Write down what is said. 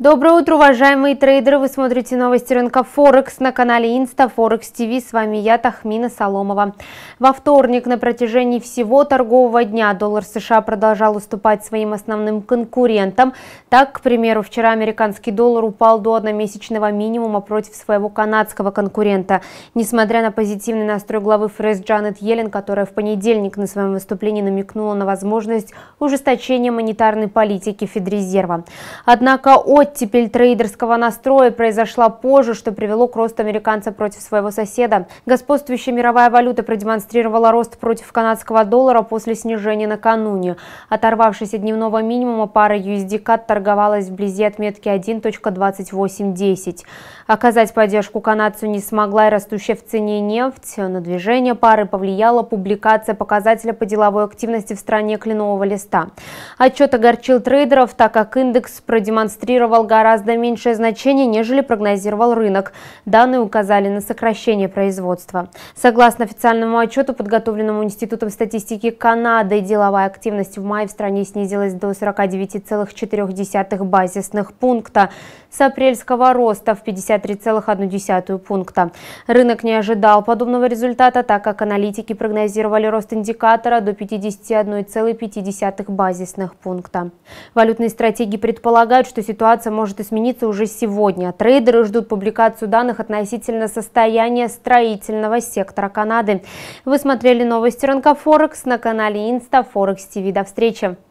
Доброе утро, уважаемые трейдеры! Вы смотрите новости рынка Форекс на канале Инста Форекс ТВ. С вами я, Тахмина Соломова. Во вторник на протяжении всего торгового дня доллар США продолжал уступать своим основным конкурентам. Так, к примеру, вчера американский доллар упал до одномесячного минимума против своего канадского конкурента. Несмотря на позитивный настрой главы ФРС Джанет Йеллен, которая в понедельник на своем выступлении намекнула на возможность ужесточения монетарной политики Федрезерва. Однако, очень Оттепель трейдерского настроя произошла позже, что привело к росту американца против своего соседа. Господствующая мировая валюта продемонстрировала рост против канадского доллара после снижения накануне. Оторвавшись от дневного минимума, пара USD-CAD торговалась вблизи отметки 1.2810. Оказать поддержку канадцу не смогла и растущая в цене нефть. На движение пары повлияла публикация показателя по деловой активности в стране кленового листа. Отчет огорчил трейдеров, так как индекс продемонстрировал давал гораздо меньшее значение, нежели прогнозировал рынок. Данные указали на сокращение производства. Согласно официальному отчету, подготовленному Институтом статистики Канады, деловая активность в мае в стране снизилась до 49,4 базисных пункта с апрельского роста в 53,1 пункта. Рынок не ожидал подобного результата, так как аналитики прогнозировали рост индикатора до 51,5 базисных пункта. Валютные стратегии предполагают, что ситуация ситуация может измениться уже сегодня. Трейдеры ждут публикацию данных относительно состояния строительного сектора Канады. Вы смотрели новости рынка Форекс на канале Инста Форекс ТВ. До встречи!